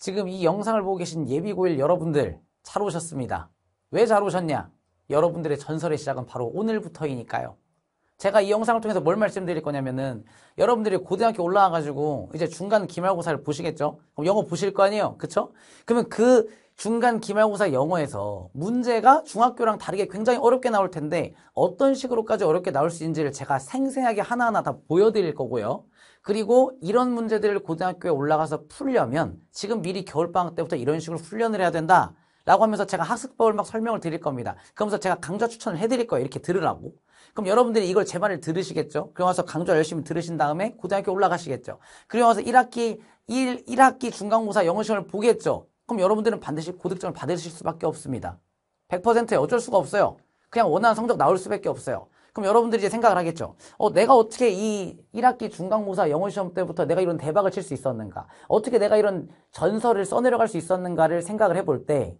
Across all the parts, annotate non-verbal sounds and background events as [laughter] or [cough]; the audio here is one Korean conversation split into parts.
지금 이 영상을 보고 계신 예비고일 여러분들 잘 오셨습니다. 왜 잘 오셨냐? 여러분들의 전설의 시작은 바로 오늘부터이니까요. 제가 이 영상을 통해서 뭘 말씀드릴 거냐면은 여러분들이 고등학교 올라와가지고 이제 중간 기말고사를 보시겠죠? 그럼 영어 보실 거 아니에요? 그쵸? 그러면 그 중간 기말고사 영어에서 문제가 중학교랑 다르게 굉장히 어렵게 나올 텐데 어떤 식으로까지 어렵게 나올 수 있는지를 제가 생생하게 하나하나 다 보여드릴 거고요. 그리고 이런 문제들을 고등학교에 올라가서 풀려면 지금 미리 겨울방학 때부터 이런 식으로 훈련을 해야 된다. 라고 하면서 제가 학습법을 막 설명을 드릴 겁니다. 그러면서 제가 강좌 추천을 해드릴 거예요. 이렇게 들으라고. 그럼 여러분들이 이걸 제 말을 들으시겠죠? 그러면서 강좌 열심히 들으신 다음에 고등학교 올라가시겠죠? 그러면서 1학기, 1, 1학기 중간고사 영어 시험을 보겠죠? 그럼 여러분들은 반드시 고득점을 받으실 수밖에 없습니다. 100%에 어쩔 수가 없어요. 그냥 원하는 성적 나올 수밖에 없어요. 그럼 여러분들이 이제 생각을 하겠죠. 어, 내가 어떻게 이 1학기 중간고사 영어 시험 때부터 내가 이런 대박을 칠 수 있었는가? 어떻게 내가 이런 전설을 써내려갈 수 있었는가를 생각을 해볼 때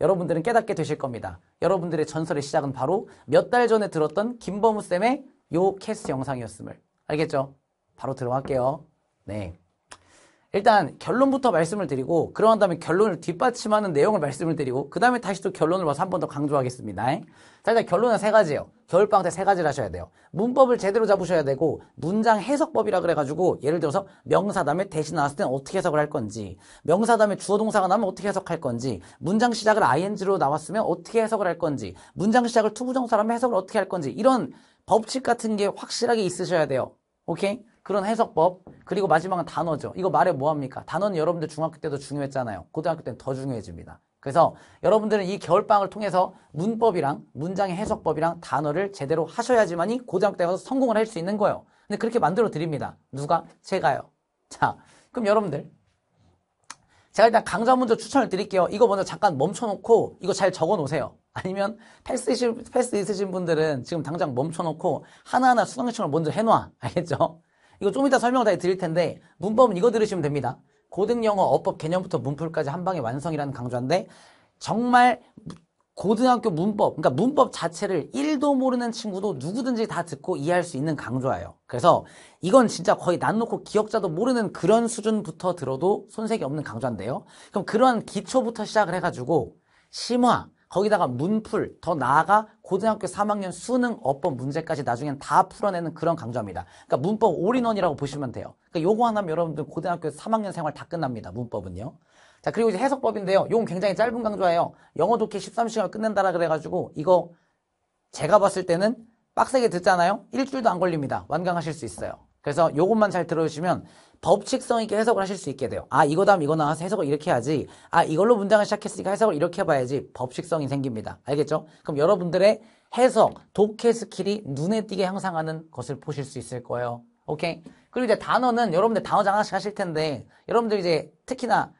여러분들은 깨닫게 되실 겁니다. 여러분들의 전설의 시작은 바로 몇 달 전에 들었던 김범우 쌤의 요 캐스 영상이었음을 알겠죠? 바로 들어갈게요. 네. 일단 결론부터 말씀을 드리고 그러한 다음에 결론을 뒷받침하는 내용을 말씀을 드리고 그 다음에 다시 또 결론을 와서 한 번 더 강조하겠습니다. 자 일단 결론은 세 가지예요. 겨울방학 때세 가지를 하셔야 돼요. 문법을 제대로 잡으셔야 되고 문장 해석법이라 그래가지고 예를 들어서 명사담에 대신 나왔을 때 어떻게 해석을 할 건지 명사담에 주어동사가 나오면 어떻게 해석할 건지 문장 시작을 ing로 나왔으면 어떻게 해석을 할 건지 문장 시작을 투부정사라면 해석을 어떻게 할 건지 이런 법칙 같은 게 확실하게 있으셔야 돼요. 오케이? 그런 해석법 그리고 마지막은 단어죠. 이거 말해 뭐합니까? 단어는 여러분들 중학교 때도 중요했잖아요. 고등학교 때는 더 중요해집니다. 그래서 여러분들은 이 겨울방학을 통해서 문법이랑 문장의 해석법이랑 단어를 제대로 하셔야지만이 고등학교 때 가서 성공을 할 수 있는 거예요. 근데 그렇게 만들어 드립니다. 누가? 제가요. 자, 그럼 여러분들 제가 일단 강좌 먼저 추천을 드릴게요. 이거 먼저 잠깐 멈춰놓고 이거 잘 적어놓으세요. 아니면 패스 있으신, 패스 있으신 분들은 지금 당장 멈춰놓고 하나하나 수강 요청을 먼저 해놔. 알겠죠? 이거 좀 이따 설명을 다 드릴 텐데 문법은 이거 들으시면 됩니다. 고등영어 어법 개념부터 문풀까지 한 방에 완성이라는 강좌인데 정말 고등학교 문법, 그러니까 문법 자체를 1도 모르는 친구도 누구든지 다 듣고 이해할 수 있는 강좌예요. 그래서 이건 진짜 거의 낯놓고 기억자도 모르는 그런 수준부터 들어도 손색이 없는 강좌인데요. 그럼 그런 기초부터 시작을 해가지고 심화, 거기다가 문풀, 더 나아가 고등학교 3학년 수능 어법 문제까지 나중엔 다 풀어내는 그런 강좌입니다. 그러니까 문법 올인원이라고 보시면 돼요. 그러니까 요거 하나면 여러분들 고등학교 3학년 생활 다 끝납니다. 문법은요. 자, 그리고 이제 해석법인데요. 요건 굉장히 짧은 강좌예요. 영어 독해 13시간 끝낸다라 그래가지고 이거 제가 봤을 때는 빡세게 듣잖아요. 일주일도 안 걸립니다. 완강하실 수 있어요. 그래서 이것만 잘 들어주시면 법칙성 있게 해석을 하실 수 있게 돼요. 아 이거 다음 이거 나와서 해석을 이렇게 해야지. 아 이걸로 문장을 시작했으니까 해석을 이렇게 해봐야지. 법칙성이 생깁니다. 알겠죠? 그럼 여러분들의 해석, 독해 스킬이 눈에 띄게 향상하는 것을 보실 수 있을 거예요. 오케이? 그리고 이제 단어는 여러분들 단어장 하나씩 하실 텐데 여러분들 이제 특히나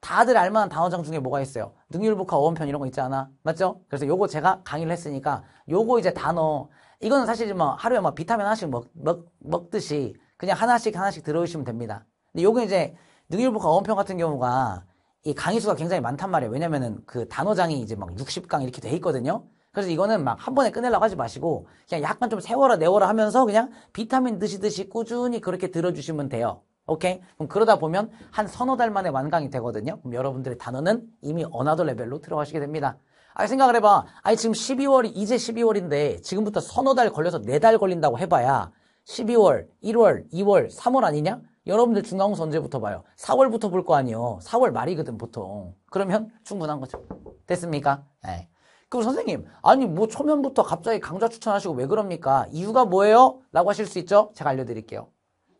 다들 알만한 단어장 중에 뭐가 있어요? 능률복화 어원편 이런 거 있지 않아? 맞죠? 그래서 요거 제가 강의를 했으니까 요거 이제 단어 이거는 사실 뭐 하루에 뭐 비타민 하나씩 먹, 먹, 먹듯이 그냥 하나씩 하나씩 들어오시면 됩니다. 근데 요건 이제 능률복합 어원평 같은 경우가 이 강의 수가 굉장히 많단 말이에요. 왜냐면은 그 단어장이 이제 막 60강 이렇게 돼 있거든요. 그래서 이거는 막 한 번에 끝내려고 하지 마시고 그냥 약간 좀 세워라 내워라 하면서 그냥 비타민 드시듯이 꾸준히 그렇게 들어주시면 돼요. 오케이? 그럼 그러다 보면 한 서너 달 만에 완강이 되거든요. 그럼 여러분들의 단어는 이미 어나더 레벨로 들어가시게 됩니다. 아니 생각을 해봐. 아니 지금 12월이 이제 12월인데 지금부터 서너 달 걸려서 네 달 걸린다고 해봐야 12월, 1월, 2월, 3월 아니냐? 여러분들 중간고사 언제부터 봐요? 4월부터 볼 거아니요 4월 말이거든 보통. 그러면 충분한 거죠. 됐습니까? 네. 그럼 선생님, 아니 뭐 초면부터 갑자기 강좌 추천하시고 왜 그럽니까? 이유가 뭐예요? 라고 하실 수 있죠? 제가 알려드릴게요.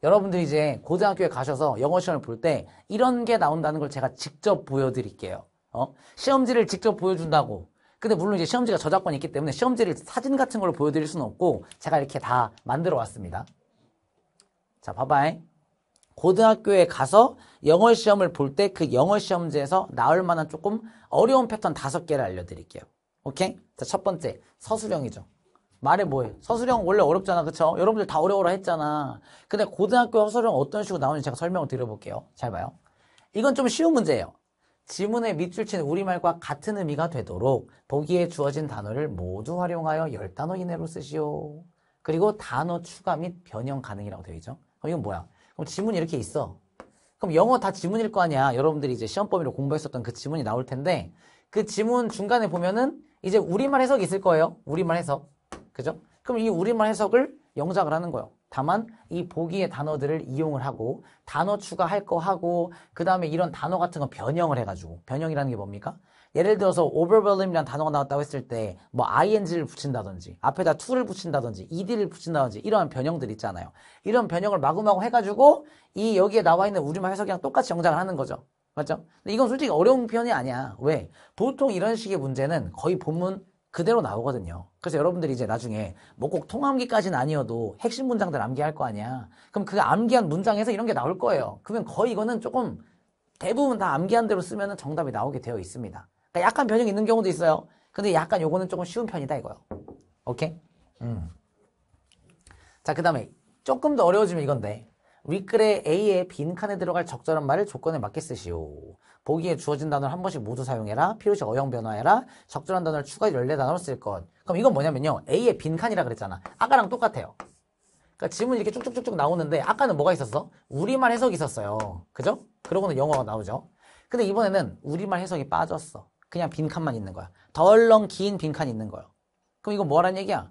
여러분들 이제 고등학교에 가셔서 영어 시험을 볼 때 이런 게 나온다는 걸 제가 직접 보여드릴게요. 어? 시험지를 직접 보여준다고. 근데 물론 이제 시험지가 저작권이 있기 때문에 시험지를 사진 같은 걸로 보여드릴 수는 없고 제가 이렇게 다 만들어 왔습니다. 자, 봐봐잉. 고등학교에 가서 영어 시험을 볼 때 그 영어 시험지에서 나올 만한 조금 어려운 패턴 다섯 개를 알려드릴게요. 오케이? 자, 첫 번째. 서술형이죠. 말해 뭐해. 서술형 원래 어렵잖아. 그쵸? 여러분들 다 어려워라 했잖아. 근데 고등학교 서술형 어떤 식으로 나오는지 제가 설명을 드려볼게요. 잘 봐요. 이건 좀 쉬운 문제예요. 지문의 밑줄 친 우리말과 같은 의미가 되도록 보기에 주어진 단어를 모두 활용하여 10단어 이내로 쓰시오. 그리고 단어 추가 및 변형 가능이라고 되어 있죠. 그럼 이건 뭐야? 그럼 지문이 이렇게 있어. 그럼 영어 다 지문일 거 아니야. 여러분들이 이제 시험 범위로 공부했었던 그 지문이 나올 텐데 그 지문 중간에 보면은 이제 우리말 해석이 있을 거예요. 우리말 해석. 그죠? 그럼 이 우리말 해석을 영작을 하는 거예요. 다만 이 보기의 단어들을 이용을 하고 단어 추가할 거 하고 그 다음에 이런 단어 같은 거 변형을 해가지고 변형이라는 게 뭡니까? 예를 들어서 o v e r w h e l m 이라는 단어가 나왔다고 했을 때 뭐 ing를 붙인다든지 앞에다 to를 붙인다든지 ed를 붙인다든지 이러한 변형들 있잖아요. 이런 변형을 마구마구 해가지고 이 여기에 나와 있는 우리말 해석이랑 똑같이 영장을 하는 거죠. 맞죠? 근데 이건 솔직히 어려운 표현이 아니야. 왜? 보통 이런 식의 문제는 거의 본문 그대로 나오거든요. 그래서 여러분들이 이제 나중에 뭐 꼭 통암기까지는 아니어도 핵심 문장들 암기할 거 아니야. 그럼 그 암기한 문장에서 이런 게 나올 거예요. 그러면 거의 이거는 조금 대부분 다 암기한 대로 쓰면 정답이 나오게 되어 있습니다. 그러니까 약간 변형이 있는 경우도 있어요. 근데 약간 요거는 조금 쉬운 편이다 이거요. 오케이? 음. 자, 그 다음에 조금 더 어려워지면 이건데 윗글의 A의 빈칸에 들어갈 적절한 말을 조건에 맞게 쓰시오. 보기에 주어진 단어를 한 번씩 모두 사용해라. 필요시 어영 변화해라. 적절한 단어를 추가 14단어로 쓸 것. 그럼 이건 뭐냐면요. A의 빈칸이라 그랬잖아. 아까랑 똑같아요. 그러니까 지문 이렇게 이 쭉쭉쭉쭉 나오는데 아까는 뭐가 있었어? 우리말 해석이 있었어요. 그죠? 그러고는 영어가 나오죠. 근데 이번에는 우리말 해석이 빠졌어. 그냥 빈칸만 있는 거야. 덜렁 긴 빈칸이 있는 거예요. 그럼 이건 뭐라는 얘기야?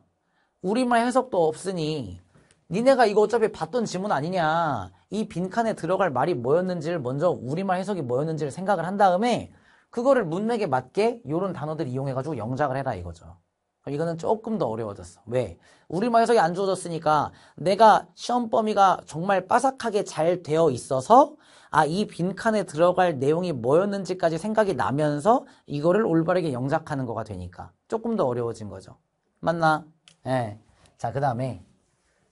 우리말 해석도 없으니 니네가 이거 어차피 봤던 지문 아니냐. 이 빈칸에 들어갈 말이 뭐였는지를 먼저 우리말 해석이 뭐였는지를 생각을 한 다음에 그거를 문맥에 맞게 이런 단어들 이용해가지고 영작을 해라 이거죠. 그러니까 이거는 조금 더 어려워졌어. 왜? 우리말 해석이 안 주어졌으니까 내가 시험 범위가 정말 빠삭하게 잘 되어 있어서 아, 이 빈칸에 들어갈 내용이 뭐였는지까지 생각이 나면서 이거를 올바르게 영작하는 거가 되니까 조금 더 어려워진 거죠. 맞나? 예. 자, 그 다음에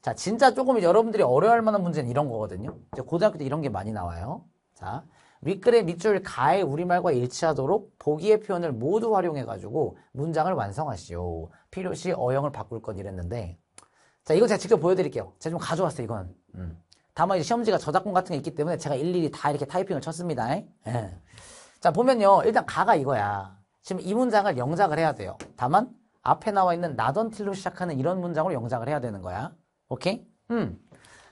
자, 진짜 조금 여러분들이 어려워할 만한 문제는 이런 거거든요. 이제 고등학교 때 이런 게 많이 나와요. 자, 윗글의 밑줄 가의 우리말과 일치하도록 보기의 표현을 모두 활용해가지고 문장을 완성하시오. 필요시 어영을 바꿀 건 이랬는데 자, 이거 제가 직접 보여드릴게요. 제가 좀 가져왔어요, 이건. 음. 다만 이제 시험지가 저작권 같은 게 있기 때문에 제가 일일이 다 이렇게 타이핑을 쳤습니다. 에? 예. 자, 보면요. 일단 가가 이거야. 지금 이 문장을 영작을 해야 돼요. 다만 앞에 나와 있는 나던 틸로 시작하는 이런 문장으로 영작을 해야 되는 거야. 오케이? 음.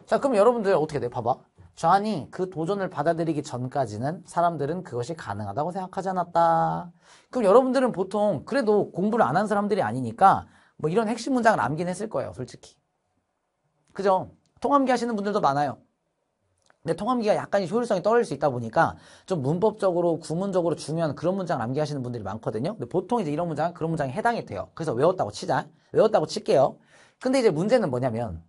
자, 그럼 여러분들 어떻게 돼? 봐봐. 저안이그 도전을 받아들이기 전까지는 사람들은 그것이 가능하다고 생각하지 않았다. 그럼 여러분들은 보통 그래도 공부를 안 한 사람들이 아니니까 뭐 이런 핵심 문장을 남긴 했을 거예요, 솔직히. 그죠? 통함기 하시는 분들도 많아요. 근데 통함기가 약간 효율성이 떨어질 수 있다 보니까 좀 문법적으로 구문적으로 중요한 그런 문장 을 남기하시는 분들이 많거든요. 근데 보통 이제 이런 문장 그런 문장에 해당이 돼요. 그래서 외웠다고 치자. 외웠다고 칠게요. 근데 이제 문제는 뭐냐면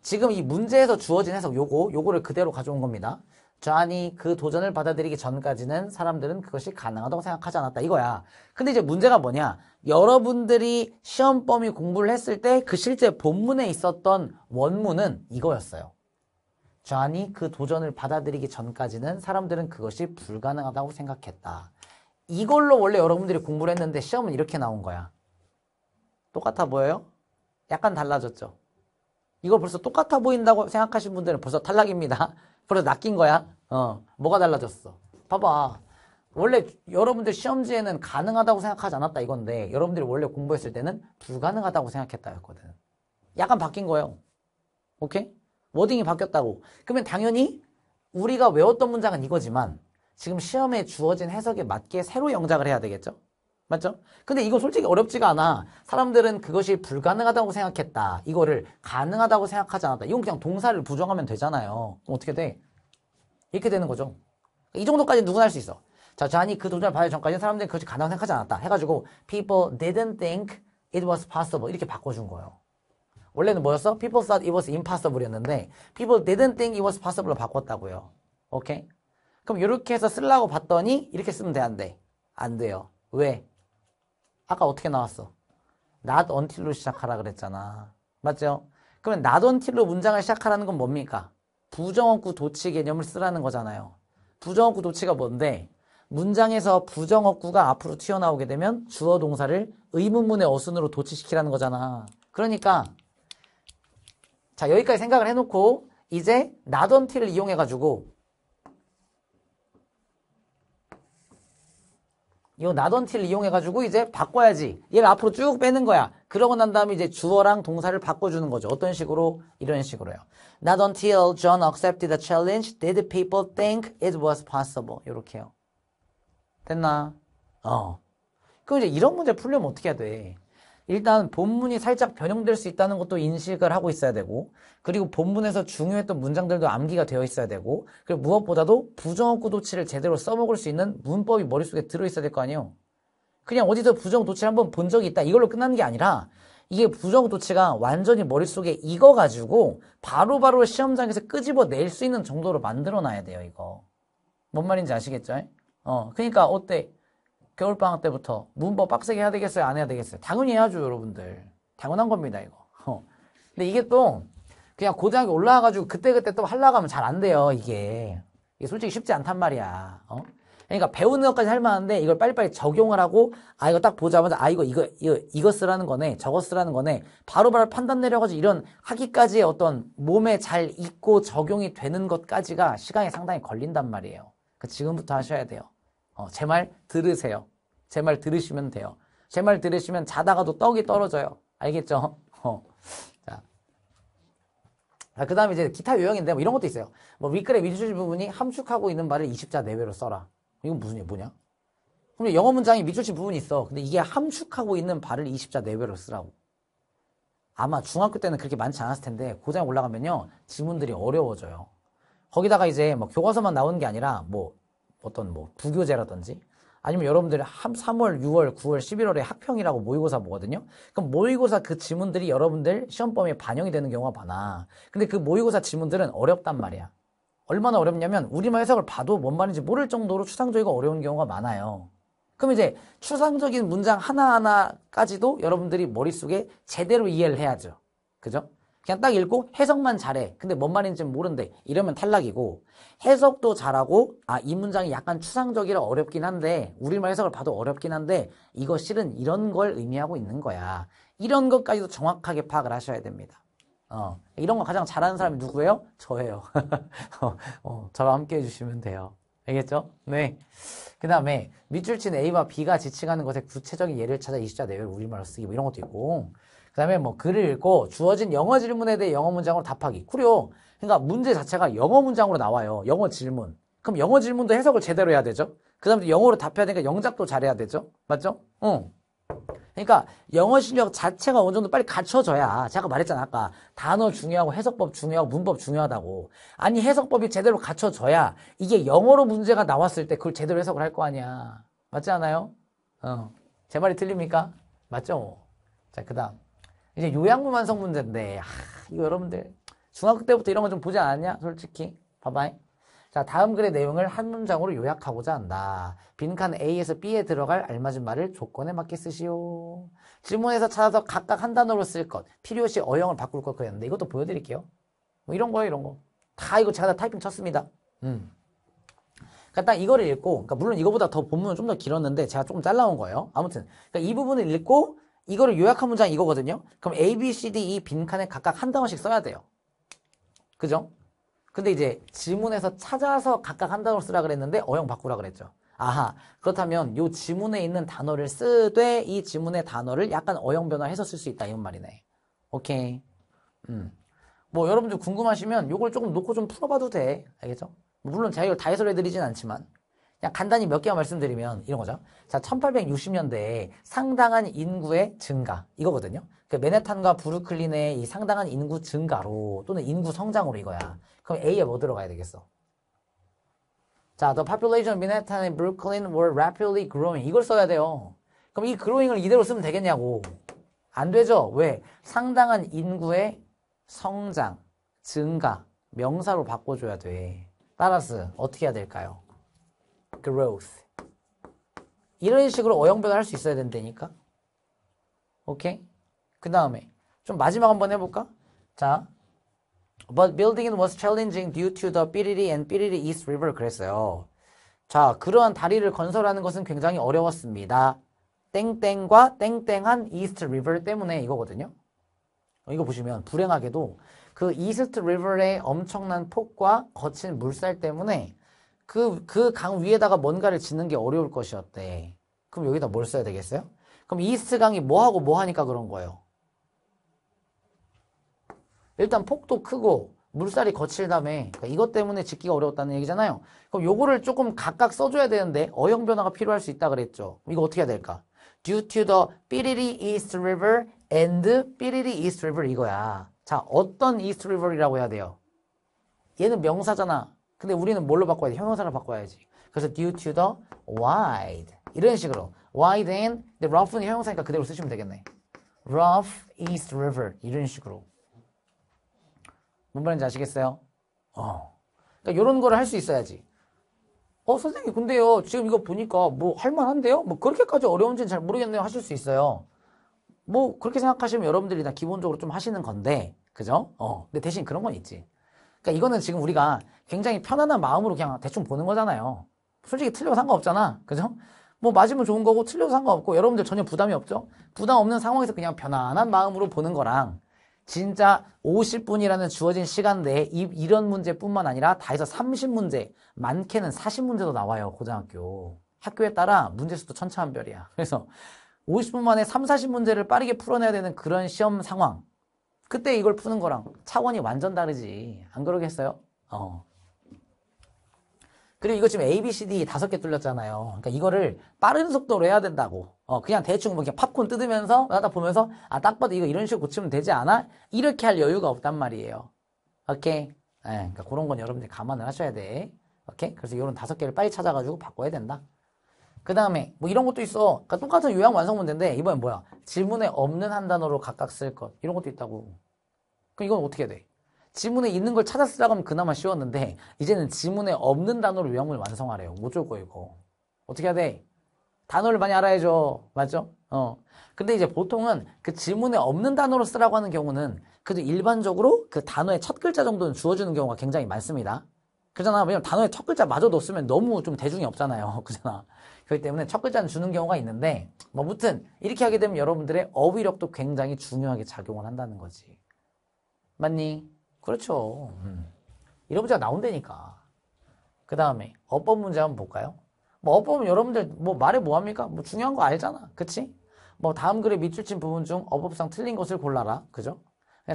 지금 이 문제에서 주어진 해석 요거 요거를 그대로 가져온 겁니다. 저안이그 도전을 받아들이기 전까지는 사람들은 그것이 가능하다고 생각하지 않았다 이거야. 근데 이제 문제가 뭐냐? 여러분들이 시험 범위 공부를 했을 때 그 실제 본문에 있었던 원문은 이거였어요. 저안이그 도전을 받아들이기 전까지는 사람들은 그것이 불가능하다고 생각했다. 이걸로 원래 여러분들이 공부를 했는데 시험은 이렇게 나온 거야. 똑같아 보여요? 약간 달라졌죠. 이걸 벌써 똑같아 보인다고 생각하신 분들은 벌써 탈락입니다. [laughs] 벌써 낚인 거야. 어, 뭐가 달라졌어? 봐봐. 원래 여러분들 시험지에는 가능하다고 생각하지 않았다 이건데 여러분들이 원래 공부했을 때는 불가능하다고 생각했다였거든. 약간 바뀐 거예요. 오케이? 워딩이 바뀌었다고. 그러면 당연히 우리가 외웠던 문장은 이거지만 지금 시험에 주어진 해석에 맞게 새로 영작을 해야 되겠죠? 맞죠? 근데 이거 솔직히 어렵지가 않아. 사람들은 그것이 불가능하다고 생각했다. 이거를 가능하다고 생각하지 않았다. 이건 그냥 동사를 부정하면 되잖아요. 그럼 어떻게 돼? 이렇게 되는 거죠. 이 정도까지 누구나 할 수 있어. 자, 자니 그 도전을 받기 전까지 는 사람들이 그것이 가능하다고 생각하지 않았다. 해가지고 people didn't think it was possible 이렇게 바꿔준 거예요. 원래는 뭐였어? people thought it was i m p o s s i b l e 이는데 people didn't think it was possible로 바꿨다고요. 오케이? 그럼 이렇게 해서 쓰려고 봤더니 이렇게 쓰면 되는데 안 돼요. 왜? 아까 어떻게 나왔어? not until로 시작하라 그랬잖아. 맞죠? 그러면 not until로 문장을 시작하라는 건 뭡니까? 부정어구 도치 개념을 쓰라는 거잖아요. 부정어구 도치가 뭔데? 문장에서 부정어구가 앞으로 튀어나오게 되면 주어 동사를 의문문의 어순으로 도치시키라는 거잖아. 그러니까 자 여기까지 생각을 해놓고 이제 not until을 이용해가지고 이요 나던티를 이용해가지고 이제 바꿔야지. 얘를 앞으로 쭉 빼는 거야. 그러고 난 다음에 이제 주어랑 동사를 바꿔주는 거죠. 어떤 식으로? 이런 식으로요. Not until John accepted the challenge did people think it was possible. 이렇게요. 됐나? 어. 그럼 이제 이런 문제 풀려면 어떻게 해야 돼? 일단 본문이 살짝 변형될 수 있다는 것도 인식을 하고 있어야 되고 그리고 본문에서 중요했던 문장들도 암기가 되어 있어야 되고 그리고 무엇보다도 부정어구 도치를 제대로 써먹을 수 있는 문법이 머릿속에 들어있어야 될 거 아니에요 그냥 어디서 부정어 도치를 한번 본 적이 있다 이걸로 끝나는 게 아니라 이게 부정어 도치가 완전히 머릿속에 익어가지고 바로바로 시험장에서 끄집어낼 수 있는 정도로 만들어놔야 돼요 이거 뭔 말인지 아시겠죠? 어, 그러니까 어때? 겨울방학 때부터 문법 빡세게 해야 되겠어요? 안 해야 되겠어요? 당연히 해야죠, 여러분들. 당연한 겁니다, 이거. 어. 근데 이게 또 그냥 고등학교 올라와가지고 그때그때 또 하려고 하면 잘 안 돼요, 이게. 이게 솔직히 쉽지 않단 말이야. 어? 그러니까 배우는 것까지 할 만한데 이걸 빨리빨리 적용을 하고 아 이거 딱 보자마자 아 이거 이거 이거 이거 쓰라는 거네 저거 쓰라는 거네 바로바로 바로 판단 내려가지고 이런 하기까지의 어떤 몸에 잘 익고 적용이 되는 것까지가 시간이 상당히 걸린단 말이에요. 그 지금부터 하셔야 돼요. 어, 제 말 들으세요. 제 말 들으시면 돼요. 제 말 들으시면 자다가도 떡이 떨어져요. 알겠죠? [laughs] 어. 자. 자, 그 다음에 이제 기타 요형인데 뭐 이런 것도 있어요. 뭐 윗글의 미주질 부분이 함축하고 있는 말을 20자 내외로 써라. 이건 무슨 얘기 뭐냐? 그럼 영어 문장이 밑줄친 부분이 있어. 근데 이게 함축하고 있는 발을 20자 내외로 쓰라고. 아마 중학교 때는 그렇게 많지 않았을 텐데 고장에 올라가면요 지문들이 어려워져요. 거기다가 이제 뭐 교과서만 나오는 게 아니라 뭐 어떤 뭐 부교재라든지 아니면 여러분들이 3월, 6월, 9월, 11월에 학평이라고 모의고사 보거든요. 그럼 모의고사 그 지문들이 여러분들 시험범위에 반영이 되는 경우가 많아. 근데 그 모의고사 지문들은 어렵단 말이야. 얼마나 어렵냐면 우리말 해석을 봐도 뭔 말인지 모를 정도로 추상적이고 어려운 경우가 많아요. 그럼 이제 추상적인 문장 하나하나까지도 여러분들이 머릿속에 제대로 이해를 해야죠. 그죠? 그냥 딱 읽고 해석만 잘해. 근데 뭔 말인지 모른데 이러면 탈락이고 해석도 잘하고 아 이 문장이 약간 추상적이라 어렵긴 한데 우리말 해석을 봐도 어렵긴 한데 이거 실은 이런 걸 의미하고 있는 거야. 이런 것까지도 정확하게 파악을 하셔야 됩니다. 어, 이런 거 가장 잘하는 사람이 누구예요? 저예요. [laughs] 어, 어, 저랑 함께 해주시면 돼요. 알겠죠? 네. 그 다음에 밑줄 친 A와 B가 지칭하는 것의 구체적인 예를 찾아 이 숫자 내외를 네 우리말로 쓰기 뭐 이런 것도 있고 그 다음에 뭐 글을 읽고 주어진 영어 질문에 대해 영어 문장으로 답하기. 쿠려 그러니까 문제 자체가 영어 문장으로 나와요. 영어 질문. 그럼 영어 질문도 해석을 제대로 해야 되죠. 그 다음에 영어로 답해야 되니까 영작도 잘해야 되죠. 맞죠? 응. 그러니까 영어 실력 자체가 어느 정도 빨리 갖춰져야 제가 말했잖아 아까 단어 중요하고 해석법 중요하고 문법 중요하다고 아니 해석법이 제대로 갖춰져야 이게 영어로 문제가 나왔을 때 그걸 제대로 해석을 할 거 아니야 맞지 않아요? 어. 제 말이 틀립니까? 맞죠? 자그 다음 이제 요양무만 성문제인데 아, 이거 여러분들 중학교 때부터 이런 거 좀 보지 않았냐? 솔직히 봐봐요. 자, 다음 글의 내용을 한 문장으로 요약하고자 한다. 빈칸 A에서 B에 들어갈 알맞은 말을 조건에 맞게 쓰시오. 질문에서 찾아서 각각 한 단어로 쓸 것, 필요시 어영을 바꿀 것 그랬는데 이것도 보여드릴게요. 뭐 이런 거예요, 이런 거. 다 이거 제가 다 타이핑 쳤습니다. 음. 그러니까 딱 이거를 읽고, 그러니까 물론 이거보다 더 본문은 좀 더 길었는데 제가 조금 잘라온 거예요. 아무튼 그러니까 이 부분을 읽고 이거를 요약한 문장이 이거거든요. 그럼 A, B, C, D, E 빈칸에 각각 한 단어씩 써야 돼요. 그죠? 근데 이제 지문에서 찾아서 각각 한 단어 쓰라 그랬는데 어영 바꾸라 그랬죠. 아하 그렇다면 요 지문에 있는 단어를 쓰되 이 지문의 단어를 약간 어영 변화해서 쓸 수 있다 이런 말이네. 오케이. 음. 뭐 여러분들 궁금하시면 요걸 조금 놓고 좀 풀어봐도 돼. 알겠죠? 물론 제가 이걸 다 해설해드리진 않지만. 그냥 간단히 몇 개만 말씀드리면 이런 거죠. 자, 1860년대에 상당한 인구의 증가 이거거든요. 그 맨해튼과 브루클린의 이 상당한 인구 증가로 또는 인구 성장으로 이거야. 그럼 A에 뭐 들어가야 되겠어? 자, the population of Manhattan and Brooklyn were rapidly growing. 이걸 써야 돼요. 그럼 이 growing을 이대로 쓰면 되겠냐고. 안 되죠. 왜? 상당한 인구의 성장, 증가, 명사로 바꿔줘야 돼. 따라서 어떻게 해야 될까요? growth. 이런 식으로 어영변을 할 수 있어야 된다니까. 오케이? 그 다음에 좀 마지막 한번 해볼까? 자, but building was challenging due to the Piriri and Piriri East River 그랬어요. 자, 그러한 다리를 건설하는 것은 굉장히 어려웠습니다. 땡땡과 땡땡한 East River 때문에 이거거든요. 어, 이거 보시면 불행하게도 그 East River의 엄청난 폭과 거친 물살 때문에 그, 그 강 위에다가 뭔가를 짓는 게 어려울 것이었대. 그럼 여기다 뭘 써야 되겠어요? 그럼 이스트 강이 뭐하고 뭐하니까 그런 거예요. 일단 폭도 크고 물살이 거칠다며 그러니까 이것 때문에 짓기가 어려웠다는 얘기잖아요. 그럼 요거를 조금 각각 써줘야 되는데 어형 변화가 필요할 수 있다 그랬죠. 이거 어떻게 해야 될까? Due to the Piriri East River and Piriri East River 이거야. 자 어떤 East River이라고 해야 돼요? 얘는 명사잖아. 근데 우리는 뭘로 바꿔야 돼? 형용사로 바꿔야지. 그래서 due to the wide 이런 식으로 wide i n d 근데 rough는 형용사니까 그대로 쓰시면 되겠네. rough East River 이런 식으로 뭔 말인지 아시겠어요? 어. 그러니까 이런 거를 할 수 있어야지. 어 선생님 근데요 지금 이거 보니까 뭐 할만한데요? 뭐 그렇게까지 어려운지는 잘 모르겠네요 하실 수 있어요. 뭐 그렇게 생각하시면 여러분들이 다 기본적으로 좀 하시는 건데 그죠? 어. 근데 대신 그런 건 있지. 그러니까 이거는 지금 우리가 굉장히 편안한 마음으로 그냥 대충 보는 거잖아요. 솔직히 틀려도 상관없잖아. 그죠? 뭐 맞으면 좋은 거고 틀려도 상관없고 여러분들 전혀 부담이 없죠? 부담 없는 상황에서 그냥 편안한 마음으로 보는 거랑 진짜 50분이라는 주어진 시간 내에 이, 런 문제뿐만 아니라 다 해서 30문제, 많게는 40문제도 나와요. 고등학교. 학교에 따라 문제수도 천차만별이야. 그래서 50분 만에 3, 40문제를 빠르게 풀어내야 되는 그런 시험 상황. 그때 이걸 푸는 거랑 차원이 완전 다르지. 안 그러겠어요? 어. 그리고 이거 지금 A, B, C, D 다섯 개 뚫렸잖아요. 그러니까 이거를 빠른 속도로 해야 된다고. 어, 그냥 대충 뭐 그냥 팝콘 뜯으면서 하다 보면서 아, 딱 봐도 이거 이런 식으로 고치면 되지 않아? 이렇게 할 여유가 없단 말이에요. 오케이? 예, 그러니까 그런 건 여러분들 감안을 하셔야 돼. 오케이? 그래서 이런 다섯 개를 빨리 찾아가지고 바꿔야 된다. 그 다음에 뭐 이런 것도 있어. 그러니까 똑같은 요약 완성 문제인데 이번엔 뭐야? 질문에 없는 한 단어로 각각 쓸 것. 이런 것도 있다고. 그럼 이건 어떻게 돼? 지문에 있는 걸 찾아 쓰라고 하면 그나마 쉬웠는데 이제는 지문에 없는 단어로 요약문을 완성하래요. 못줄거 이거. 어떻게 해야 돼? 단어를 많이 알아야죠. 맞죠? 어. 근데 이제 보통은 그 지문에 없는 단어로 쓰라고 하는 경우는 그래도 일반적으로 그 단어의 첫 글자 정도는 주어주는 경우가 굉장히 많습니다. 그잖아. 왜냐면 단어에 첫 글자 마저 넣었으면 너무 좀 대중이 없잖아요. [laughs] 그잖아. 그렇기 때문에 첫 글자는 주는 경우가 있는데, 뭐, 무튼, 이렇게 하게 되면 여러분들의 어휘력도 굉장히 중요하게 작용을 한다는 거지. 맞니? 그렇죠. 음. 이러보가 나온다니까. 그 다음에, 어법 문제 한번 볼까요? 뭐, 어법은 여러분들, 뭐, 말해 뭐합니까? 뭐, 중요한 거 알잖아. 그치? 뭐, 다음 글에 밑줄 친 부분 중 어법상 틀린 것을 골라라. 그죠?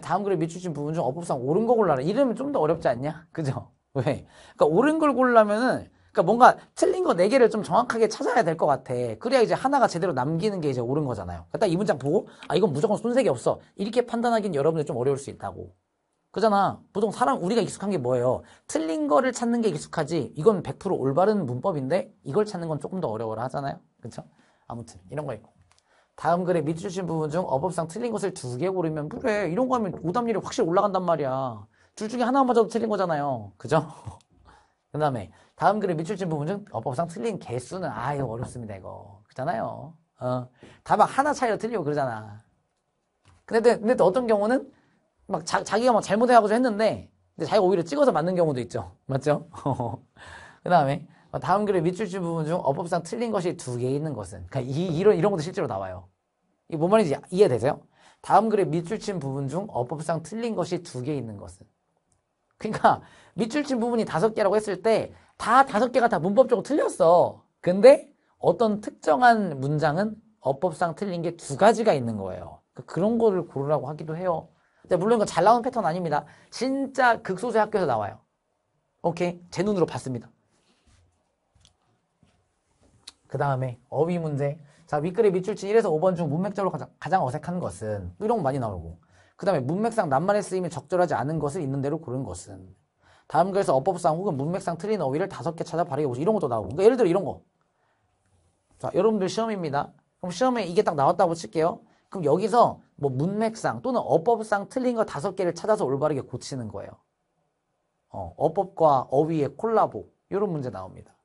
다음 글에 밑줄 친 부분 중 어법상 옳은 거 골라라. 이러면 좀 더 어렵지 않냐? 그죠? 왜? 그러니까 옳은 걸 고르려면은 그러니까 뭔가 틀린 거 네 개를 좀 정확하게 찾아야 될 것 같아. 그래야 이제 하나가 제대로 남기는 게 이제 옳은 거잖아요. 그러니까 딱이 문장 보고 아 이건 무조건 손색이 없어. 이렇게 판단하기는 여러분들 좀 어려울 수 있다고. 그잖아. 보통 사람 우리가 익숙한 게 뭐예요? 틀린 거를 찾는 게 익숙하지. 이건 100% 올바른 문법인데 이걸 찾는 건 조금 더 어려워라 하잖아요. 그렇죠? 아무튼 이런 거 있고. 다음 글에 밑에 주신 부분 중 어법상 틀린 것을 두 개 고르면 그래 이런 거 하면 오답률이 확실히 올라간단 말이야. 둘 중에 하나만 맞아도 틀린 거잖아요. 그죠? [laughs] 그 다음에 다음 그림 밑줄친 부분 중 어법상 틀린 개수는 아유 어렵습니다 이거 그잖아요. 어, 다 막 하나 차이로 틀리고 그러잖아. 근데 근데 또 어떤 경우는 막 자, 자기가 막 잘못해가지고 했는데 근데 자기가 오히려 찍어서 맞는 경우도 있죠. 맞죠? [laughs] 그 다음에 다음 글의 밑줄친 부분 중 어법상 틀린 것이 두 개 있는 것은 그러니까 이, 이런 이런 것도 실제로 나와요. 이뭔 말인지 이해되세요? 다음 글의 밑줄친 부분 중 어법상 틀린 것이 두 개 있는 것은 그러니까 밑줄 친 부분이 다섯 개라고 했을 때 다 다섯 개가 다 문법적으로 틀렸어. 근데 어떤 특정한 문장은 어법상 틀린 게 두 가지가 있는 거예요. 그러니까 그런 거를 고르라고 하기도 해요. 근데 물론 이거 잘 나온 패턴 아닙니다. 진짜 극소수의 학교에서 나와요. 오케이? 제 눈으로 봤습니다. 그 다음에 어휘 문제. 자, 윗글에밑줄친 1에서 5번 중 문맥적으로 가장, 가장 어색한 것은 이런 거 많이 나오고 그 다음에 문맥상 낱말의쓰임이 적절하지 않은 것을 있는 대로 고른 것은 다음 글에서 어법상 혹은 문맥상 틀린 어휘를 다섯 개 찾아 발휘해보시요 이런 것도 나오고 그러니까 예를 들어 이런 거 자, 여러분들 시험입니다. 그럼 시험에 이게 딱 나왔다고 칠게요. 그럼 여기서 뭐 문맥상 또는 어법상 틀린 거 다섯 개를 찾아서 올바르게 고치는 거예요. 어, 어법과 어휘의 콜라보 이런 문제 나옵니다.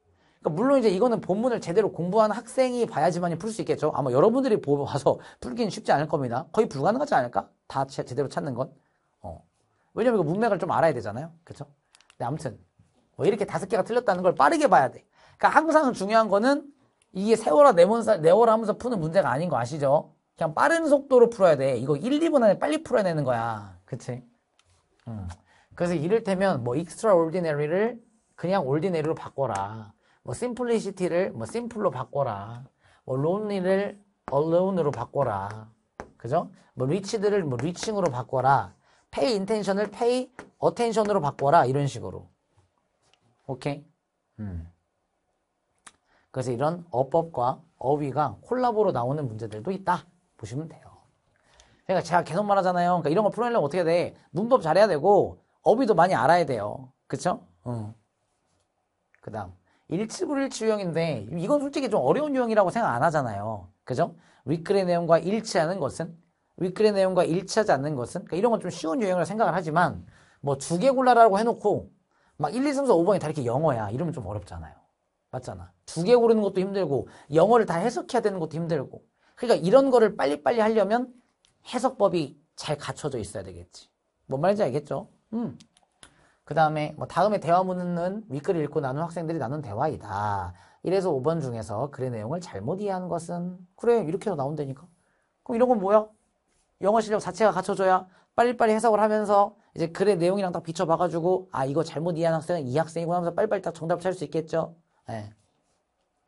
그러니까 물론 이제 이거는 본문을 제대로 공부한 학생이 봐야지만이 풀 수 있겠죠. 아마 여러분들이 봐서 풀기는 쉽지 않을 겁니다. 거의 불가능하지 않을까? 다 제, 대로 찾는 건. 어. 왜냐면 이거 문맥을 좀 알아야 되잖아요. 그쵸 근데 아무튼 뭐 이렇게 다섯 개가 틀렸다는 걸 빠르게 봐야 돼. 그러니까 항상 중요한 거는 이게 세월아 네모사, 네오 하면서 푸는 문제가 아닌 거 아시죠? 그냥 빠른 속도로 풀어야 돼. 이거 1, 2분 안에 빨리 풀어야 되는 거야. 그치? 음. 그래서 이를테면 뭐 e x t r a o r 리를 그냥 올 r 네 i 로 바꿔라. 뭐 심플리시티를 뭐 심플로 바꿔라. 뭐 론리를 a l 으로 바꿔라. 그죠? 뭐 리치들을 뭐 리칭으로 바꿔라. 페이 인텐션을 페이 어텐션으로 바꿔라. 이런 식으로. 오케이? 음. 그래서 이런 어법과 어휘가 콜라보로 나오는 문제들도 있다. 보시면 돼요. 그러니까 제가 계속 말하잖아요. 그러니까 이런 거 풀어내려면 어떻게 돼? 문법 잘해야 되고 어휘도 많이 알아야 돼요. 그쵸? 응. 어. 그 다음. 1797 유형인데 이건 솔직히 좀 어려운 유형이라고 생각 안 하잖아요. 그죠? 위클의 내용과 일치하는 것은 위클의 내용과 일치하지 않는 것은 그러니까 이런 건 좀 쉬운 유형이라 고 생각을 하지만 뭐 두 개 골라라고 해놓고 막 1, 2, 3, 4, 5번이 다 이렇게 영어야 이러면 좀 어렵잖아요. 맞잖아. 두 개 고르는 것도 힘들고 영어를 다 해석해야 되는 것도 힘들고 그러니까 이런 거를 빨리빨리 하려면 해석법이 잘 갖춰져 있어야 되겠지. 뭔 말인지 알겠죠? 음. 그 다음에 뭐 다음에 대화문은 윗글 읽고 나눈 학생들이 나눈 대화이다. 이래서 5번 중에서 글의 내용을 잘못 이해한 것은 그래 이렇게 해서 나온다니까. 그럼 이런 건 뭐야? 영어 실력 자체가 갖춰져야 빨리빨리 해석을 하면서 이제 글의 내용이랑 딱 비춰봐가지고 아 이거 잘못 이해한 학생은 이 학생이구나 하면서 빨리빨리 딱 정답 찾을 수 있겠죠. 네.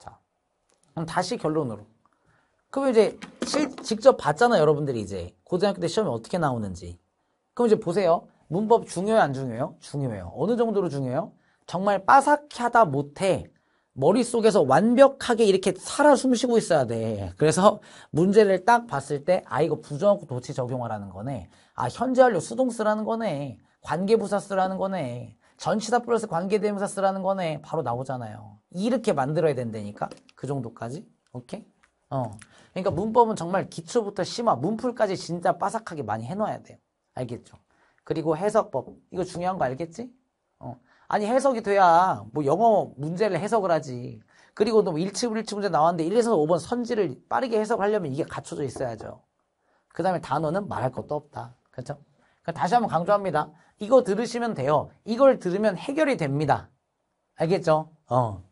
자, 그럼 다시 결론으로. 그럼 이제 실, 직접 봤잖아 여러분들이 이제 고등학교 때 시험이 어떻게 나오는지. 그럼 이제 보세요. 문법 중요해요 안 중요해요? 중요해요. 어느 정도로 중요해요? 정말 빠삭하다 못해 머릿속에서 완벽하게 이렇게 살아 숨쉬고 있어야 돼. 그래서 문제를 딱 봤을 때 아 이거 부정하고 도치 적용하라는 거네. 아 현재 완료 수동 쓰라는 거네. 관계부사 쓰라는 거네. 전치사 플러스 관계대명사 쓰라는 거네. 바로 나오잖아요. 이렇게 만들어야 된다니까. 그 정도까지. 오케이? 어. 그러니까 문법은 정말 기초부터 심화, 문풀까지 진짜 빠삭하게 많이 해놔야 돼요. 알겠죠? 그리고 해석법. 이거 중요한 거 알겠지? 어. 아니 해석이 돼야 뭐 영어 문제를 해석을 하지. 그리고 또 1층 뭐 1층 문제 나왔는데 1에서 5번 선지를 빠르게 해석하려면 이게 갖춰져 있어야죠. 그 다음에 단어는 말할 것도 없다. 그렇죠? 그러니까 다시 한번 강조합니다. 이거 들으시면 돼요. 이걸 들으면 해결이 됩니다. 알겠죠? 어.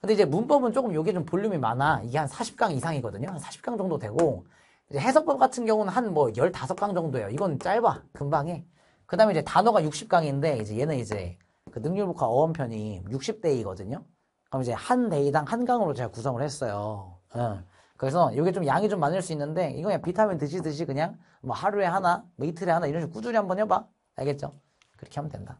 근데 이제 문법은 조금 요게 좀 볼륨이 많아. 이게 한 40강 이상이거든요. 한 40강 정도 되고. 해석법 같은 경우는 한뭐 15강 정도예요. 이건 짧아. 금방 해. 그 다음에 이제 단어가 60강인데 이제 얘는 이제 그 능률복합 어원편이 60대이거든요. 그럼 이제 한 대이당 한 강으로 제가 구성을 했어요. 응. 예. 그래서 이게 좀 양이 좀 많을 수 있는데 이거 그냥 비타민 드시듯이 그냥 뭐 하루에 하나, 뭐 이틀에 하나 이런 식으로 꾸준히 한번 해봐. 알겠죠? 그렇게 하면 된다.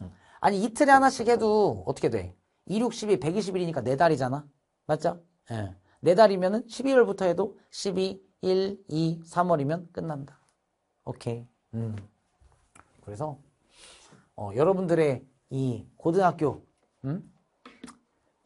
응. 음. 아니 이틀에 하나씩 해도 어떻게 돼? 260이 1 2 0이니까 4달이잖아. 맞죠? 예. 4달이면은 12월부터 해도 12, 1, 2, 3월이면 끝난다. 오케이. 음. 그래서 어, 여러분들의 이 고등학교 음?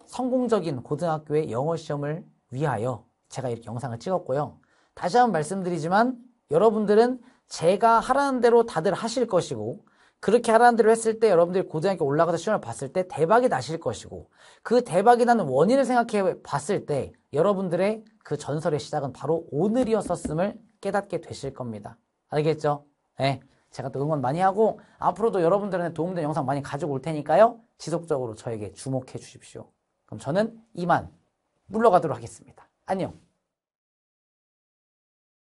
성공적인 고등학교의 영어 시험을 위하여 제가 이렇게 영상을 찍었고요. 다시 한 번 말씀드리지만 여러분들은 제가 하라는 대로 다들 하실 것이고 그렇게 하라는 대로 했을 때 여러분들이 고등학교 올라가서 시험을 봤을 때 대박이 나실 것이고 그 대박이 나는 원인을 생각해 봤을 때 여러분들의 그 전설의 시작은 바로 오늘이었었음을 깨닫게 되실 겁니다. 알겠죠? 네. 제가 또 응원 많이 하고 앞으로도 여러분들한테 도움된 영상 많이 가지고 올 테니까요. 지속적으로 저에게 주목해 주십시오. 그럼 저는 이만 물러가도록 하겠습니다. 안녕.